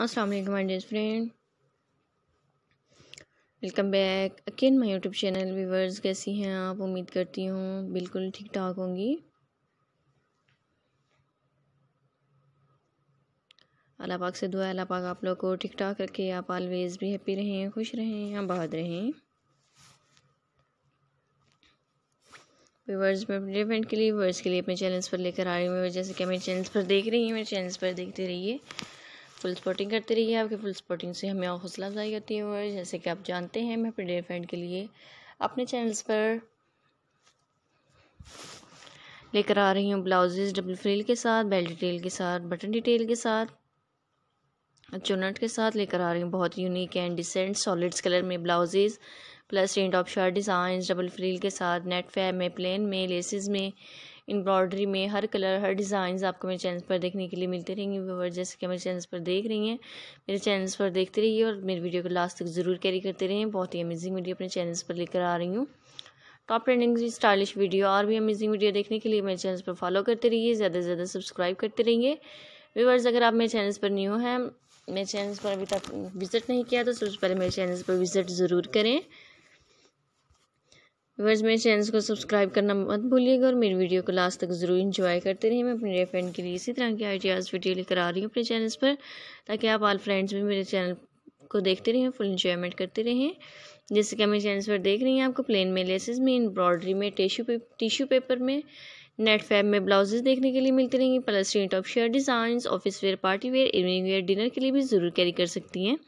असलम डेज friend welcome back again my YouTube channel viewers कैसी हैं आप उम्मीद करती हूँ बिल्कुल ठीक ठाक होंगी अल्लाह पाक से दुआ अल्लाह पाक आप लोग को ठीक ठाक रखे आप ऑलवेज़ भी हैप्पी रहें खुश रहें आप बहाद रहें व्यूवर्स में अपने इवेंट के लिए व्यूवर्स के लिए अपने चैनल्स पर लेकर आ रही हूँ जैसे कि मेरे चैनल्स पर देख रही हैं मेरे चैनल्स पर देखते रहिए फुल स्पॉटिंग करते रहिए आपके फुल स्पॉटिंग से हमें हौसला अफजाई होती है और जैसे कि आप जानते हैं मैं अपने डेयर फ्रेंड के लिए अपने चैनल्स पर लेकर आ रही हूँ ब्लाउजेज डबल फ्रिल के साथ बेल्ट डिटेल के साथ बटन डिटेल के साथ चुनट के साथ लेकर आ रही हूँ बहुत unique and decent solids colour में ब्लाउजेज प्लस टेंट of shirt design double frill के साथ नेट फैब में प्लेन में लेसिस में एम्ब्रॉयडरी में हर कलर हर डिज़ाइन आपको मेरे चैनल पर देखने के लिए मिलते रहेंगे व्यूवर जैसे कि मेरे चैनल पर देख रही हैं मेरे चैनल पर देखते रहिए और मेरी वीडियो को लास्ट तक ज़रूर कैरी करते रहें बहुत ही अमेजिंग वीडियो अपने चैनल्स पर लेकर आ रही हूँ टॉप ट्रेंडिंग स्टाइलिश वीडियो और भी अमेजिंग वीडियो देखने के लिए मेरे चैनल पर फॉलो करते रहिए ज़्यादा से ज़्यादा सब्सक्राइब करते रहिए व्यूवर्स अगर आप मेरे चैनल पर न्यू हैं मेरे चैनल पर अभी तक विज़िट नहीं किया तो सबसे पहले मेरे चैनल पर विज़िट ज़रूर करें व्यवर्स मेरे चैनल को सब्सक्राइब करना मत भूलिएगा और मेरी वीडियो को लास्ट तक ज़रूर इंजॉय करते रहिए मैं अपने फ्रेंड के लिए इसी तरह की आइडियाज़ वीडियो लेकर आ रही हूँ अपने चैनल्स पर ताकि आप ऑल फ्रेंड्स भी मेरे चैनल को देखते रहें फुल इंजॉयमेंट करते रहें जैसे कि मेरे चैनल पर देख रही हैं आपको प्लेन में लेसेज में एम्ब्रॉयडरी में टिशू पे, टिश्यू पेपर में नेट फैब में ब्लाउजेज देखने के लिए मिलते रहेंगे प्लस प्रिंट ऑफ शेयर design office wear party wear evening wear dinner के लिए भी ज़रूर कैरी कर सकती हैं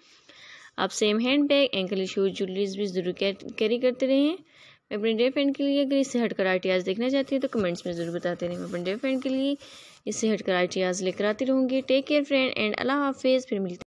आप same hand bag ankle shoes jewelleries भी ज़रूर कैरी करते रहें मैं अपने डे फ्रेंड के लिए अगर इससे हटकर आइटियाज देखना चाहती हूँ तो कमेंट्स में ज़रूर बताते रहे मैं अपने डे फ्रेंड के लिए इससे हटकर आइटियाज लेकर आती रहूँगी टेक केयर फ्रेंड एंड अल्लाह हाफिज़ फिर मिलते